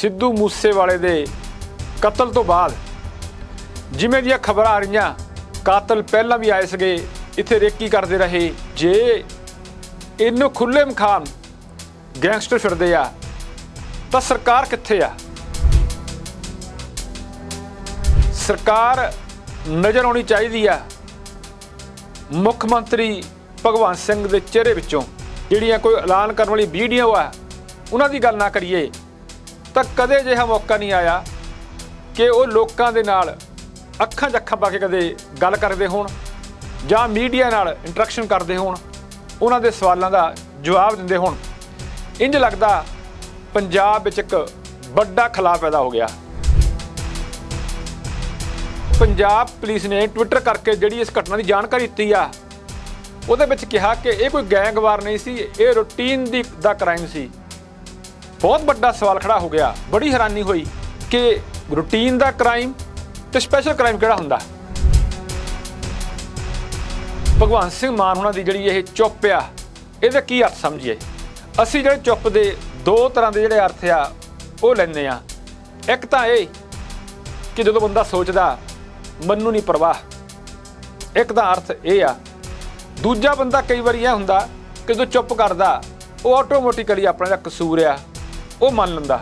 ਸਿੱਧੂ ਮੂਸੇਵਾਲੇ ਦੇ ਕਤਲ ਤੋਂ ਬਾਅਦ ਜਿਵੇਂ ਦੀਆਂ ਖਬਰਾਂ ਆ ਰਹੀਆਂ ਕਾਤਲ ਪਹਿਲਾਂ ਵੀ ਆਏ ਸਗੇ ਇੱਥੇ ਰੇਕੀ ਕਰਦੇ ਰਹੇ ਜੇ ਇਹਨੂੰ ਖੁੱਲੇ ਮਖਾਨ ਗੈਂਗਸਟਰ ਫਿਰਦੇ ਆ ਤਾਂ ਸਰਕਾਰ ਕਿੱਥੇ ਆ ਸਰਕਾਰ ਨਜ਼ਰ ਆਉਣੀ ਚਾਹੀਦੀ ਆ ਮੁੱਖ ਮੰਤਰੀ ਭਗਵੰਤ ਸਿੰਘ ਦੇ ਚਿਹਰੇ ਵਿੱਚੋਂ ਜਿਹੜੀਆਂ ਕੋਈ ਐਲਾਨ ਕਰਨ ਵਾਲੀ ਵੀਡੀਓ ਆ ਉਹਨਾਂ ਦੀ ਗੱਲ ਨਾ ਕਰੀਏ ਤਾਂ ਕਦੇ ਜਿਹਾ ਮੌਕਾ ਨਹੀਂ ਆਇਆ ਕਿ ਉਹ ਲੋਕਾਂ ਦੇ ਨਾਲ ਅੱਖਾਂ ਜੱਖਾਂ ਅੱਖਾਂ ਪਾ ਕੇ ਕਦੇ ਗੱਲ ਕਰਦੇ ਹੋਣ ਜਾਂ ਮੀਡੀਆ ਨਾਲ ਇੰਟਰੈਕਸ਼ਨ ਕਰਦੇ ਹੋਣ ਉਹਨਾਂ ਦੇ ਸਵਾਲਾਂ ਦਾ ਜਵਾਬ ਦਿੰਦੇ ਹੋਣ ਇੰਜ ਲੱਗਦਾ ਪੰਜਾਬ ਵਿੱਚ ਇੱਕ ਵੱਡਾ ਖਲਾਅ ਪੈਦਾ ਹੋ ਗਿਆ ਪੰਜਾਬ ਪੁਲਿਸ ਨੇ ਟਵਿੱਟਰ ਕਰਕੇ ਜਿਹੜੀ ਇਸ ਘਟਨਾ ਦੀ ਜਾਣਕਾਰੀ ਦਿੱਤੀ ਆ ਉਹਦੇ ਵਿੱਚ ਕਿਹਾ ਕਿ ਇਹ ਕੋਈ ਗੈਂਗਵਾਰ ਨਹੀਂ ਸੀ ਇਹ ਰੁਟੀਨ ਦੀ ਦਾ ਕ੍ਰਾਈਮ ਸੀ ਬਹੁਤ ਵੱਡਾ ਸਵਾਲ ਖੜਾ ਹੋ ਗਿਆ ਬੜੀ ਹੈਰਾਨੀ ਹੋਈ ਕਿ ਰੂਟੀਨ ਦਾ ਕ੍ਰਾਈਮ ਤੇ ਸਪੈਸ਼ਲ ਕ੍ਰਾਈਮ ਕਿਹੜਾ ਹੁੰਦਾ ਭਗਵਾਨ ਸਿੰਘ ਮਾਨ ਹੁਣਾਂ ਦੀ ਜਿਹੜੀ ਇਹ ਚੁੱਪ ਆ ਇਹਦਾ ਕੀ ਅਰਥ ਸਮਝੀਏ ਅਸੀਂ ਜਿਹੜੇ ਚੁੱਪ ਦੇ ਦੋ ਤਰ੍ਹਾਂ ਦੇ ਜਿਹੜੇ ਅਰਥ ਆ ਉਹ ਲੈਂਦੇ ਆ ਇੱਕ ਤਾਂ ਇਹ ਕਿ ਜਦੋਂ ਬੰਦਾ ਸੋਚਦਾ ਮੰਨੂ ਨਹੀਂ ਪਰਵਾਹ ਇੱਕ ਦਾ ਅਰਥ ਇਹ ਆ ਦੂਜਾ ਬੰਦਾ ਕਈ ਵਾਰੀ ਇਹ ਹੁੰਦਾ ਕਿ ਜਦੋਂ ਚੁੱਪ ਕਰਦਾ ਉਹ ਆਟੋਮੈਟਿਕਲੀ ਆਪਣਾ ਦਾ ਕਸੂਰ ਆ ਉਹ ਮੰਨ ਲੈਂਦਾ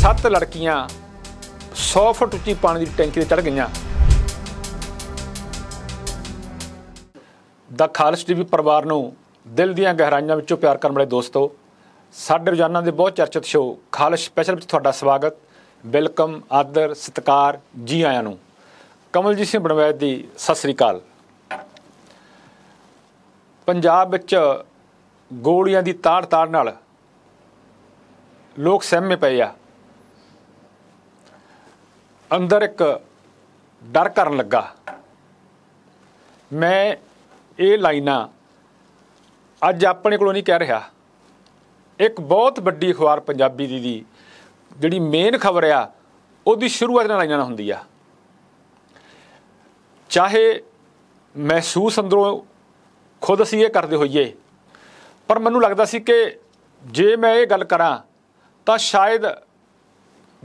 ਸੱਤ ਲੜਕੀਆਂ 100 ਫੁੱਟ ਉੱਚੀ ਪਾਣੀ ਦੀ ਟੈਂਕੀ ਤੇ ਚੜ ਗਈਆਂ ਦਾ ਖਾਲਸ ਟੀਵੀ ਪਰਿਵਾਰ ਨੂੰ ਦਿਲ ਦੀਆਂ ਗਹਿਰਾਈਆਂ ਵਿੱਚੋਂ ਪਿਆਰ ਕਰਨ ਵਾਲੇ ਦੋਸਤੋ ਸਾਡੇ ਰੋਜ਼ਾਨਾ ਦੇ ਬਹੁਤ ਚਰਚਿਤ ਸ਼ੋਅ ਖਾਲਸ ਸਪੈਸ਼ਲ ਵਿੱਚ ਤੁਹਾਡਾ ਸਵਾਗਤ ਵੈਲਕਮ ਆਦਰ ਸਤਿਕਾਰ ਜੀ ਆਇਆਂ ਨੂੰ ਕਮਲ ਜੀ ਸਿੰਘ ਬਣਵੈਦ ਦੀ ਸਤਿ ਸ੍ਰੀ ਅਕਾਲ ਪੰਜਾਬ ਵਿੱਚ ਗੋਲੀਆਂ ਦੀ ਤਾੜ-ਤਾੜ ਨਾਲ ਲੋਕ ਸਹਿਮੇ ਪਏ ਆ ਅੰਦਰ ਇੱਕ ਡਰ ਕਰਨ ਲੱਗਾ ਮੈਂ ਇਹ ਲਾਈਨਾਂ ਅੱਜ ਆਪਣੇ ਕੋਲੋਂ ਨਹੀਂ ਕਹਿ ਰਿਹਾ ਇੱਕ ਬਹੁਤ ਵੱਡੀ ਅਖਬਾਰ ਪੰਜਾਬੀ ਦੀ ਦੀ ਜਿਹੜੀ ਮੇਨ ਖਬਰ ਆ ਉਹਦੀ ਸ਼ੁਰੂਆਤ ਨਾਲ ਲਾਈਨਾਂ ਹੁੰਦੀ ਆ ਚਾਹੇ ਮਹਿਸੂਸ ਅੰਦਰੋਂ ਖੁਦ ਅਸੀਂ ਇਹ ਕਰਦੇ ਹੋਈਏ ਪਰ ਮੈਨੂੰ ਲੱਗਦਾ ਸੀ ਕਿ ਜੇ ਮੈਂ ਇਹ ਗੱਲ ਕਰਾਂ ਤਾਂ ਸ਼ਾਇਦ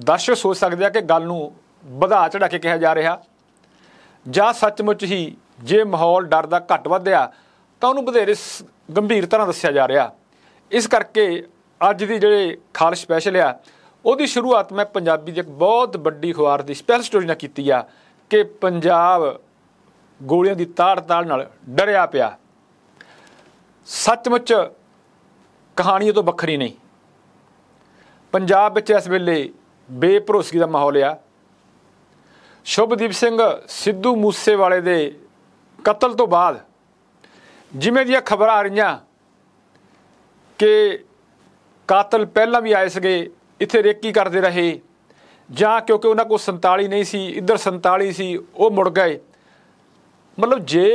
ਦਰਸ਼ਕ ਸੋਚ ਸਕਦੇ ਆ ਕਿ ਗੱਲ ਨੂੰ ਵਧਾ ਚੜਾ ਕੇ ਕਿਹਾ ਜਾ ਰਿਹਾ ਜਾਂ ਸੱਚਮੁੱਚ ਹੀ ਜੇ ਮਾਹੌਲ ਡਰ ਦਾ ਘਟ ਵਧਿਆ ਤਾਂ ਉਹਨੂੰ ਬਧੇਰੇ ਗੰਭੀਰ ਤਰ੍ਹਾਂ ਦੱਸਿਆ ਜਾ ਰਿਹਾ ਇਸ ਕਰਕੇ ਅੱਜ ਦੀ ਜਿਹੜੇ ਖਾਲ ਸਪੈਸ਼ਲ ਆ ਉਹਦੀ ਸ਼ੁਰੂਆਤ ਮੈਂ ਪੰਜਾਬੀ ਦੀ ਇੱਕ ਬਹੁਤ ਵੱਡੀ ਖਬਰ ਦੀ ਸਪੈਸ਼ਲ ਸਟੋਰੀ ਨਾਲ ਕੀਤੀ ਆ ਕਿ ਪੰਜਾਬ ਗੋਲੀਆਂ ਦੀ ਤਾੜ-ਤਾੜ ਨਾਲ ਡਰਿਆ ਪਿਆ ਸੱਚਮੁੱਚ ਕਹਾਣੀ ਤੋਂ ਵੱਖਰੀ ਨਹੀਂ ਪੰਜਾਬ ਵਿੱਚ ਇਸ ਵੇਲੇ ਬੇਭਰੋਸਗੀ ਦਾ ਮਾਹੌਲ ਆ ਸ਼ੁਭਦੀਪ ਸਿੰਘ ਸਿੱਧੂ ਮੂਸੇਵਾਲੇ ਦੇ ਕਤਲ ਤੋਂ ਬਾਅਦ ਜਿਵੇਂ ਦੀਆਂ ਖਬਰਾਂ ਆ ਰਹੀਆਂ ਕਿ ਕਾਤਲ ਪਹਿਲਾਂ ਵੀ ਆਏ ਸੀਗੇ ਇੱਥੇ ਰੇਕੀ ਕਰਦੇ ਰਹੇ ਜਾਂ ਕਿਉਂਕਿ ਉਹਨਾਂ ਕੋਲ 47 ਨਹੀਂ ਸੀ ਇੱਧਰ 47 ਸੀ ਉਹ ਮੁੜ ਗਏ ਮਤਲਬ ਜੇ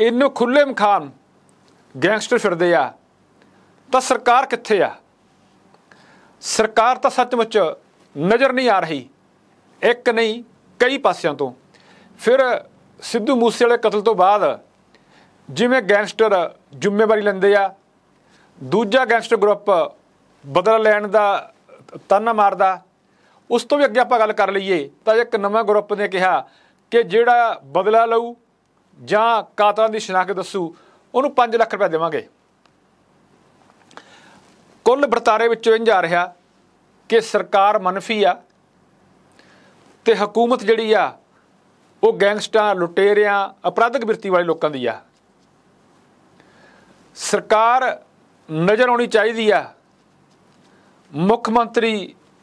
ਇਹਨੂੰ ਖੁੱਲੇ ਮਖਾਨ ਗੈਂਗਸਟਰ ਫਿਰਦੇ ਆ ਤਾਂ ਸਰਕਾਰ ਕਿੱਥੇ ਆ ਸਰਕਾਰ ਤਾਂ ਸੱਚਮੁੱਚ ਨਜ਼ਰ ਨਹੀਂ ਆ ਰਹੀ ਇੱਕ ਨਹੀਂ ਕਈ ਪਾਸਿਆਂ ਤੋਂ ਫਿਰ ਸਿੱਧੂ ਮੂਸੇ ਵਾਲੇ ਕਤਲ ਤੋਂ ਬਾਅਦ ਜਿਵੇਂ ਗੈਂਗਸਟਰ ਜ਼ਿੰਮੇਵਾਰੀ ਲੈਂਦੇ ਆ ਦੂਜਾ ਗੈਂਗਸਟਰ ਗਰੁੱਪ ਬਦਲਾ ਲੈਣ ਦਾ ਤਾਨਾ ਮਾਰਦਾ ਉਸ ਤੋਂ ਵੀ ਅੱਗੇ ਆਪਾਂ ਗੱਲ ਕਰ ਲਈਏ ਤਾਂ ਇੱਕ ਨਵਾਂ ਗਰੁੱਪ ਨੇ ਕਿਹਾ ਕਿ ਜਿਹੜਾ ਬਦਲਾ ਲਊ ਜਾਂ ਕਾਤਲਾਂ ਦੀ ਸ਼ਨਾਖਤ ਦੱਸੂ ਉਹਨੂੰ 5 ਲੱਖ ਰੁਪਏ ਦੇਵਾਂਗੇ ਕੁੱਲ ਵਰਤਾਰੇ ਵਿੱਚੋਂ ਇੰਜ ਆ ਰਿਹਾ ਕਿ ਸਰਕਾਰ ਮਨਫੀ ਆ ਤੇ ਹਕੂਮਤ ਜਿਹੜੀ ਆ ਉਹ ਗੈਂਗਸਟਰ ਲੁਟੇਰਿਆਂ ਅਪਰਾਧਿਕ ਵਿਰਤੀ ਵਾਲੇ ਲੋਕਾਂ ਦੀ ਆ ਸਰਕਾਰ ਨਜ਼ਰ ਆਉਣੀ ਚਾਹੀਦੀ ਆ ਮੁੱਖ ਮੰਤਰੀ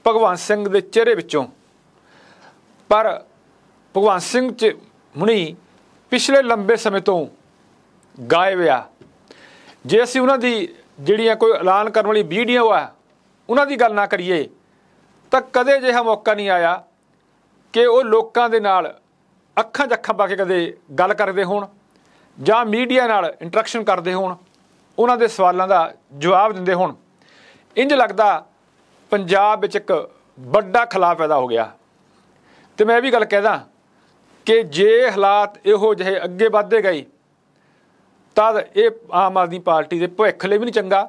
ਭਗਵੰਤ ਸਿੰਘ ਦੇ ਚਿਹਰੇ ਵਿੱਚੋਂ ਪਰ ਭਗਵੰਤ ਸਿੰਘ ਚ ਮੁਨੀ ਪਿਛਲੇ ਲੰਬੇ ਸਮੇਂ ਤੋਂ ਗਾਇਬ ਆ ਜੇ ਅਸੀਂ ਉਹਨਾਂ ਦੀ ਜਿਹੜੀਆਂ ਕੋਈ ਐਲਾਨ ਕਰਨ ਵਾਲੀ ਵੀਡੀਓ ਆ ਉਹਨਾਂ ਦੀ ਗੱਲ ਨਾ ਕਰੀਏ ਤਾਂ ਕਦੇ ਜਿਹਾ ਮੌਕਾ ਨਹੀਂ ਆਇਆ ਕਿ ਉਹ ਲੋਕਾਂ ਦੇ ਨਾਲ ਅੱਖਾਂ 'ਚ ਅੱਖਾਂ ਪਾ ਕੇ ਕਦੇ ਗੱਲ ਕਰਦੇ ਹੋਣ ਜਾਂ ਮੀਡੀਆ ਨਾਲ ਇੰਟਰੈਕਸ਼ਨ ਕਰਦੇ ਹੋਣ ਉਹਨਾਂ ਦੇ ਸਵਾਲਾਂ ਦਾ ਜਵਾਬ ਦਿੰਦੇ ਹੋਣ ਇੰਜ ਲੱਗਦਾ ਪੰਜਾਬ ਵਿੱਚ ਇੱਕ ਵੱਡਾ ਖਲਾਅ ਪੈਦਾ ਹੋ ਗਿਆ ਤੇ ਮੈਂ ਇਹ ਵੀ ਗੱਲ ਕਹਿਦਾ ਕਿ ਜੇ ਹਾਲਾਤ ਇਹੋ ਜਿਹੇ ਅੱਗੇ ਵਧਦੇ ਗਏ ਤਦ ਇਹ ਆਮ ਆਦਮੀ ਪਾਰਟੀ ਦੇ ਭਵਿੱਖ ਲਈ ਵੀ ਨਹੀਂ ਚੰਗਾ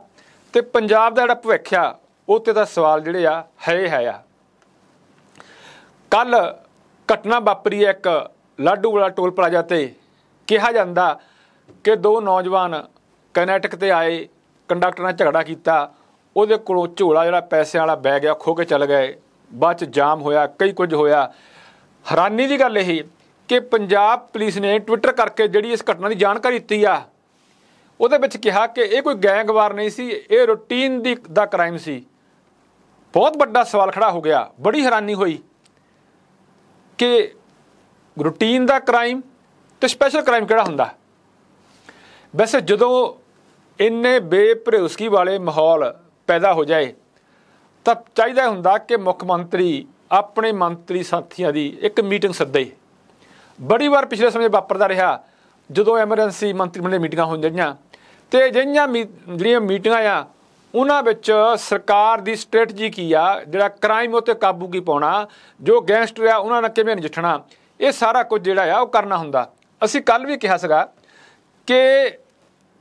ਤੇ ਪੰਜਾਬ ਦਾ ਜਿਹੜਾ ਭਵਿੱਖ ਆ ਉਹ ਤੇ ਦਾ ਸਵਾਲ ਜਿਹੜੇ ਆ ਹੈ ਹੈ ਆ ਕੱਲ ਘਟਨਾ ਵਾਪਰੀ ਇੱਕ ਲਾਡੂ ਵਾਲਾ ਟੋਲ ਪਲਾਜ਼ਾ ਤੇ ਕਿਹਾ ਜਾਂਦਾ ਕਿ ਦੋ ਨੌਜਵਾਨ ਕੈਨੇਟਿਕ ਤੇ ਆਏ ਕੰਡਕਟਰ ਨਾਲ ਝਗੜਾ ਕੀਤਾ ਉਹਦੇ ਕੋਲੋਂ ਝੋਲਾ ਜਿਹੜਾ ਪੈਸਿਆਂ ਵਾਲਾ ਬੈਗ ਆ ਖੋ ਕੇ ਚਲ ਗਏ ਬਾਅਦ ਚ ਜਾਮ ਹੋਇਆ ਕਈ ਕੁਝ ਹੋਇਆ ਹੈਰਾਨੀ ਦੀ ਗੱਲ ਇਹ ਕਿ ਪੰਜਾਬ ਪੁਲਿਸ ਨੇ ਟਵਿੱਟਰ ਕਰਕੇ ਜਿਹੜੀ ਇਸ ਘਟਨਾ ਦੀ ਜਾਣਕਾਰੀ ਦਿੱਤੀ ਆ ਉਹਦੇ ਵਿੱਚ ਕਿਹਾ ਕਿ ਇਹ ਕੋਈ ਗੈਂਗਵਾਰ ਨਹੀਂ ਸੀ ਇਹ ਰੁਟੀਨ ਦੀ ਦਾ ਕ੍ਰਾਈਮ ਸੀ ਬਹੁਤ ਵੱਡਾ ਸਵਾਲ ਖੜਾ ਹੋ ਗਿਆ ਬੜੀ ਹੈਰਾਨੀ ਹੋਈ ਕਿ ਰੁਟੀਨ ਦਾ ਕ੍ਰਾਈਮ ਤੇ ਸਪੈਸ਼ਲ ਕ੍ਰਾਈਮ ਕਿਹੜਾ ਹੁੰਦਾ ਵੈਸੇ ਜਦੋਂ ਇੰਨੇ ਬੇਭਰੋਸਗੀ ਵਾਲੇ ਮਾਹੌਲ ਪੈਦਾ ਹੋ ਜਾਏ ਤਾਂ ਚਾਹੀਦਾ ਹੁੰਦਾ ਕਿ ਮੁੱਖ ਮੰਤਰੀ ਆਪਣੇ ਮੰਤਰੀ ਸਾਥੀਆਂ ਦੀ ਇੱਕ ਮੀਟਿੰਗ ਸੱਦੇ ਬੜੀ ਵਾਰ ਪਿਛਲੇ ਸਮੇਂ ਵਾਪਰਦਾ ਰਿਹਾ ਜਦੋਂ ਐਮਰਜੈਂਸੀ ਮੰਤਰੀ ਮੰਡਲ ਮੀਟਿੰਗਾਂ ਹੁੰਦੀਆਂ ਤੇ ਜਿਹੜੀਆਂ ਜਿਹੜੀਆਂ ਮੀਟਿੰਗਾਂ ਆ ਉਹਨਾਂ ਵਿੱਚ ਸਰਕਾਰ ਦੀ ਸਟ੍ਰੈਟਜੀ ਕੀ ਆ ਜਿਹੜਾ ਕ੍ਰਾਈਮ ਉਤੇ ਕਾਬੂ ਕੀ ਪਾਉਣਾ ਜੋ ਗੈਂਗਸਟਰ ਆ ਉਹਨਾਂ ਨਾਲ ਕਿਵੇਂ ਨਜਿੱਠਣਾ ਇਹ ਸਾਰਾ ਕੁਝ ਜਿਹੜਾ ਆ ਉਹ ਕਰਨਾ ਹੁੰਦਾ ਅਸੀਂ ਕੱਲ ਵੀ ਕਿਹਾ ਸੀਗਾ ਕਿ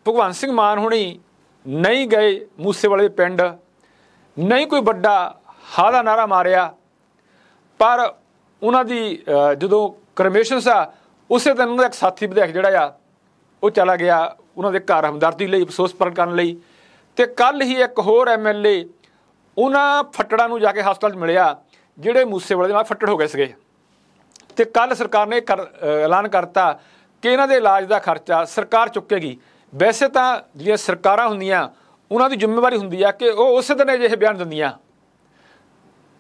ਭਗਵਾਨ ਸਿੰਘ ਮਾਨ ਹੁਣੀ ਨਹੀਂ ਗਏ ਮੂਸੇ ਵਾਲੇ ਪਿੰਡ ਨਹੀਂ ਕੋਈ ਵੱਡਾ ਹਾ ਦਾ ਨਾਰਾ ਮਾਰਿਆ ਪਰ ਉਹਨਾਂ ਦੀ ਜਦੋਂ ਕਰਮੇਸ਼ਨ ਸਾ ਉਸੇ ਦਿਨ ਦਾ ਇੱਕ ਸਾਥੀ ਵਿਧਾਇਕ ਜਿਹੜਾ ਆ ਉਹ ਚਲਾ ਗਿਆ ਉਹਨਾਂ ਦੇ ਘਰ ਹਮਦਰਦੀ ਲਈ ਅਫਸੋਸ ਪ੍ਰਗਟ ਕਰਨ ਲਈ ਤੇ ਕੱਲ ਹੀ ਇੱਕ ਹੋਰ ਐਮਐਲਏ ਉਹਨਾਂ ਫੱਟੜਾਂ ਨੂੰ ਜਾ ਕੇ ਹਸਪਤਾਲ 'ਚ ਮਿਲਿਆ ਜਿਹੜੇ ਮੂਸੇਵਾਲੇ ਦੇ ਨਾਲ ਫੱਟੜ ਹੋ ਗਏ ਸੀਗੇ ਤੇ ਕੱਲ ਸਰਕਾਰ ਨੇ ਐਲਾਨ ਕਰਤਾ ਕਿ ਇਹਨਾਂ ਦੇ ਇਲਾਜ ਦਾ ਖਰਚਾ ਸਰਕਾਰ ਚੁੱਕੇਗੀ ਵੈਸੇ ਤਾਂ ਜਿਹੜੀਆਂ ਸਰਕਾਰਾਂ ਹੁੰਦੀਆਂ ਉਹਨਾਂ ਦੀ ਜ਼ਿੰਮੇਵਾਰੀ ਹੁੰਦੀ ਆ ਕਿ ਉਹ ਉਸੇ ਦਿਨ ਅਜਿਹੇ ਬਿਆਨ ਦਿੰਦੀਆਂ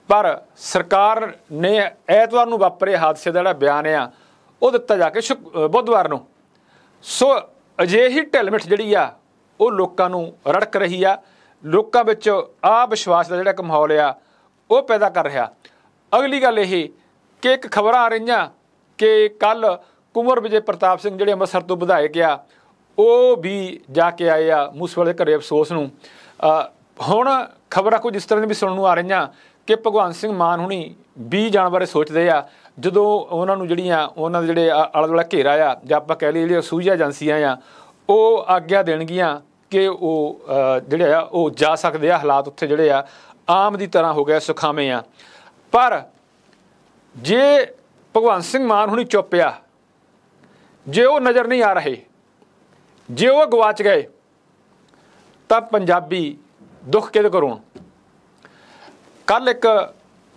ਪਰ ਸਰਕਾਰ ਨੇ ਐਤਵਾਰ ਨੂੰ ਵਾਪਰੇ ਹਾਦਸੇ ਦਾ ਜਿਹੜਾ ਬਿਆਨ ਆ ਉਹ ਦਿੱਤਾ ਜਾ ਕੇ ਬੁੱਧਵਾਰ ਨੂੰ ਸੋ ਹੀ ਢਿਲਮਿਠ ਜਿਹੜੀ ਆ ਉਹ ਲੋਕਾਂ ਨੂੰ ਰੜਕ ਰਹੀ ਆ ਲੋਕਾਂ ਵਿੱਚ ਆ ਵਿਸ਼ਵਾਸ ਦਾ ਜਿਹੜਾ ਇੱਕ ਮਾਹੌਲ ਆ ਉਹ ਪੈਦਾ ਕਰ ਰਿਹਾ ਅਗਲੀ ਗੱਲ ਇਹ ਕਿ ਇੱਕ ਖਬਰ ਆ ਰਹੀਆਂ ਕਿ ਕੱਲ ਕੁਮਰ ਵਿਜੇ ਪ੍ਰਤਾਪ ਸਿੰਘ ਜਿਹੜੇ ਅੰਮ੍ਰਿਤਸਰ ਤੋਂ ਵਿਧਾਇਕ ਆ ਉਹ ਵੀ ਜਾ ਕੇ ਆਏ ਆ ਮੂਸਵਾਲੇ ਘਰੇ ਅਫਸੋਸ ਨੂੰ ਹੁਣ ਖਬਰਾਂ ਕੁਝ ਇਸ ਤਰ੍ਹਾਂ ਦੀ ਵੀ ਸੁਣਨ ਨੂੰ ਆ ਰਹੀਆਂ ਕਿ ਭਗਵਾਨ ਸਿੰਘ ਮਾਨ ਹੁਣੀ 20 ਜਾਣ ਬਾਰੇ ਸੋਚਦੇ ਆ ਜਦੋਂ ਉਹਨਾਂ ਨੂੰ ਜਿਹੜੀਆਂ ਉਹਨਾਂ ਦੇ ਜਿਹੜੇ ਆਲੇ ਦੁਆਲਾ ਘੇਰਾ ਆ ਜਾਂ ਆਪਾਂ ਕਹਿ ਲਈਏ ਜਿਹੜੀਆਂ ਸੂਝਿਆ ਏਜੰਸੀਆਂ ਆ ਉਹ ਆਗਿਆ ਦੇਣਗੀਆਂ ਕਿ ਉਹ ਜਿਹੜੇ ਆ ਉਹ ਜਾ ਸਕਦੇ ਆ ਹਾਲਾਤ ਉੱਥੇ ਜਿਹੜੇ ਆ ਆਮ ਦੀ ਤਰ੍ਹਾਂ ਹੋ ਗਏ ਸੁਖਾਵੇਂ ਆ ਪਰ ਜੇ ਭਗਵਾਨ ਸਿੰਘ ਮਾਨ ਹੁਣੀ ਚੁੱਪ ਆ ਜੇ ਉਹ ਨਜ਼ਰ ਨਹੀਂ ਆ ਰਹੇ ਜੇ ਉਹ ਗਵਾਚ ਗਏ ਤਾਂ ਪੰਜਾਬੀ ਦੁੱਖ ਕਿਦ ਕਰੂਣ ਕੱਲ ਇੱਕ